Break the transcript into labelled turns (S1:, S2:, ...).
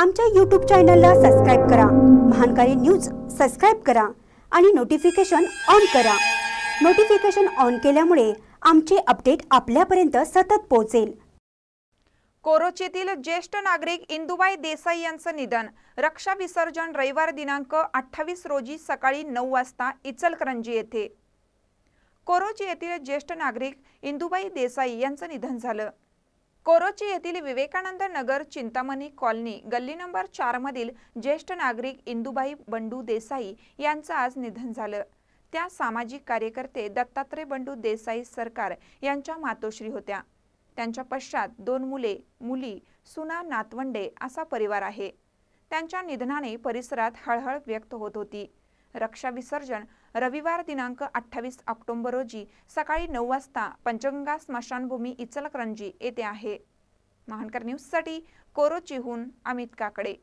S1: आमच्या यूट्यूब चॅनलला सबस्क्राईब करा महानकारी न्यूज सबस्क्राईब करा आणि नोटिफिकेशन ऑन करा नोटिफिकेशन ऑन केल्यामुळे आमचे अपडेट आपल्यापर्यंत सतत पोहोचेल
S2: कोरोचीतील ज्येष्ठ नागरिक इंदुबाई देसाई यांचं निधन रक्षा विसर्जन रविवार दिनांक अठ्ठावीस रोजी सकाळी नऊ वाजता इचलकरंजी येथे कोरोची येथील ज्येष्ठ नागरिक इंदुबाई देसाई यांचं निधन झालं कोरोची येथील विवेकानंद नगर चिंतामणी कॉलनी गल्ली नंबर चारमधील ज्येष्ठ नागरिक इंदुबाई बंडू देसाई यांचं आज निधन झालं त्या सामाजिक कार्यकर्ते दत्तात्रय बंडू देसाई सरकार यांच्या मातोश्री होत्या त्यांच्या पश्चात दोन मुले मुली सुना नातवंडे असा परिवार आहे त्यांच्या निधनाने परिसरात हळहळ व्यक्त होत होती रक्षा विसर्जन रविवार दिनांक अठ्ठावीस ऑक्टोबर रोजी सकाळी नऊ वाजता पंचगंगा स्मशानभूमी इचलकरंजी येथे आहे महानकर न्यूजसाठी कोरोचीहून अमित काकडे